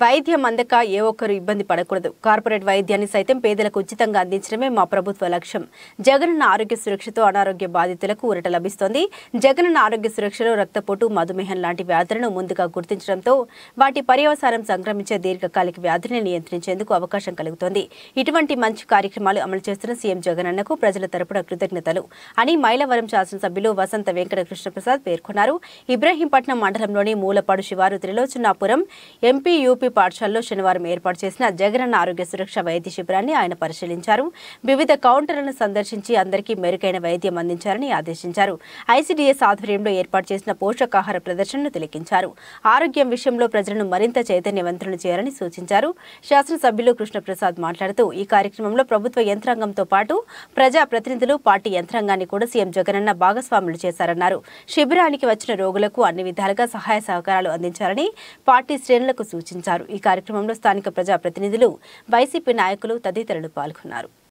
వైద్యం అందక ఏ ఒక్కరు ఇబ్బంది పడకూడదు కార్పొరేట్ వైద్యాన్ని సైతం పేదలకు ఉచితంగా అందించడమే మా ప్రభుత్వ లక్ష్యం జగనన్న ఆరోగ్య సురక్షతో అనారోగ్య బాధితులకు ఊరట లభిస్తోంది జగనన్న ఆరోగ్య సురక్షలో రక్తపోటు మధుమేహం లాంటి వ్యాధులను ముందుగా గుర్తించడంతో వాటి పర్యవసానం సంక్రమించే దీర్ఘకాలిక వ్యాధుల్ని నియంత్రించేందుకు అవకాశం కలుగుతోంది ఇటువంటి మంచి కార్యక్రమాలు అమలు చేస్తున్న సీఎం జగనన్నకు ప్రజల తరపున కృతజ్ఞతలు అని మైలవరం శాసనసభ్యులు వసంత వెంకట కృష్ణప్రసాద్ పేర్కొన్నారు ఇబ్రహీంపట్నం మండలంలోని మూలపాడు శివారు త్రిలోచనాపురం ఎంపీయూ యూపీ పాఠశాలలో శనివారం ఏర్పాటు చేసిన జగనన్న ఆరోగ్య సురక్ష వైద్య శిబిరాన్ని ఆయన పరిశీలించారు వివిధ కౌంటర్లను సందర్శించి అందరికీ మెరుగైన వైద్యం అందించారని ఆదేశించారు ఐసీడీఎస్ ఆధ్వర్యంలో ఏర్పాటు చేసిన పోషకాహార ప్రదర్శనను తిలకించారు ఆరోగ్యం విషయంలో ప్రజలను మరింత చైతన్యవంతులను చేయాలని సూచించారు శాసనసభ్యులు కృష్ణప్రసాద్ మాట్లాడుతూ ఈ కార్యక్రమంలో ప్రభుత్వ యంత్రాంగంతో పాటు ప్రజా ప్రతినిధులు పార్టీ యంత్రాంగాన్ని కూడా సీఎం జగనన్న భాగస్వాములు చేశారన్నారు శిబిరానికి వచ్చిన రోగులకు అన్ని విధాలుగా సహాయ సహకారాలు అందించాలని పార్టీ శ్రేణులకు సూచించారు చేశారు ఈ కార్యక్రమంలో స్థానిక ప్రజాప్రతినిధులు వైసీపీ నాయకులు తదితరులు పాల్గొన్నారు